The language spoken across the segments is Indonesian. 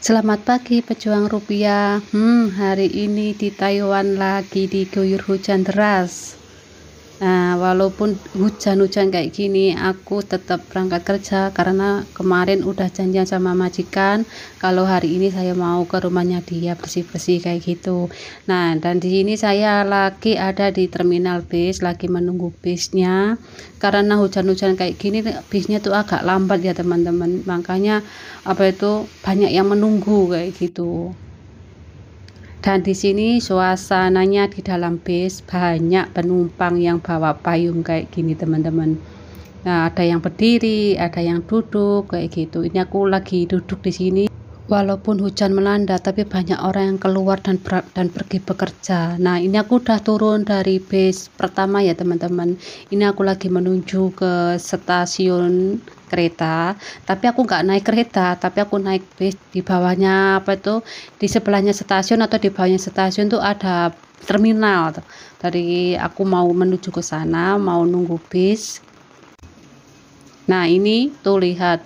Selamat pagi pejuang rupiah. Hmm, hari ini di Taiwan lagi diguyur hujan deras walaupun hujan-hujan kayak gini aku tetap berangkat kerja karena kemarin udah janjian sama majikan kalau hari ini saya mau ke rumahnya dia bersih-bersih kayak gitu nah dan di sini saya lagi ada di terminal bis lagi menunggu bisnya karena hujan-hujan kayak gini bisnya tuh agak lambat ya teman-teman makanya apa itu banyak yang menunggu kayak gitu dan di sini suasananya di dalam bis banyak penumpang yang bawa payung kayak gini teman-teman. Nah, ada yang berdiri, ada yang duduk kayak gitu. Ini aku lagi duduk di sini. Walaupun hujan melanda, tapi banyak orang yang keluar dan ber dan pergi bekerja. Nah, ini aku udah turun dari bis pertama ya, teman-teman. Ini aku lagi menuju ke stasiun kereta tapi aku nggak naik kereta tapi aku naik bis di bawahnya apa itu di sebelahnya stasiun atau di bawahnya stasiun tuh ada terminal dari aku mau menuju ke sana mau nunggu bis nah ini tuh lihat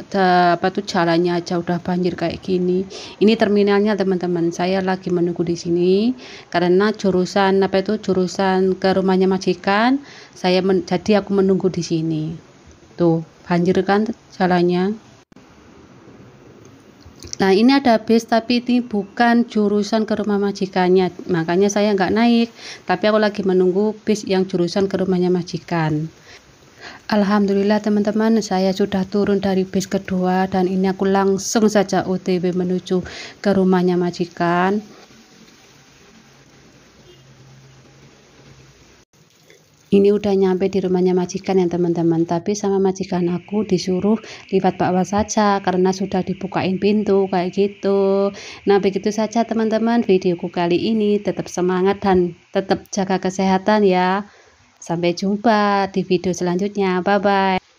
ada, apa tuh jalannya aja udah banjir kayak gini. Ini terminalnya teman-teman. Saya lagi menunggu di sini karena jurusan apa itu jurusan ke rumahnya majikan. Saya men, jadi aku menunggu di sini. Tuh banjir kan jalannya Nah ini ada bis tapi ini bukan jurusan ke rumah majikannya makanya saya nggak naik tapi aku lagi menunggu bis yang jurusan ke rumahnya majikan Alhamdulillah teman-teman saya sudah turun dari bis kedua dan ini aku langsung saja OTW menuju ke rumahnya majikan ini udah nyampe di rumahnya majikan ya teman-teman tapi sama majikan aku disuruh lipat bawah saja karena sudah dibukain pintu kayak gitu nah begitu saja teman-teman videoku kali ini tetap semangat dan tetap jaga kesehatan ya sampai jumpa di video selanjutnya bye bye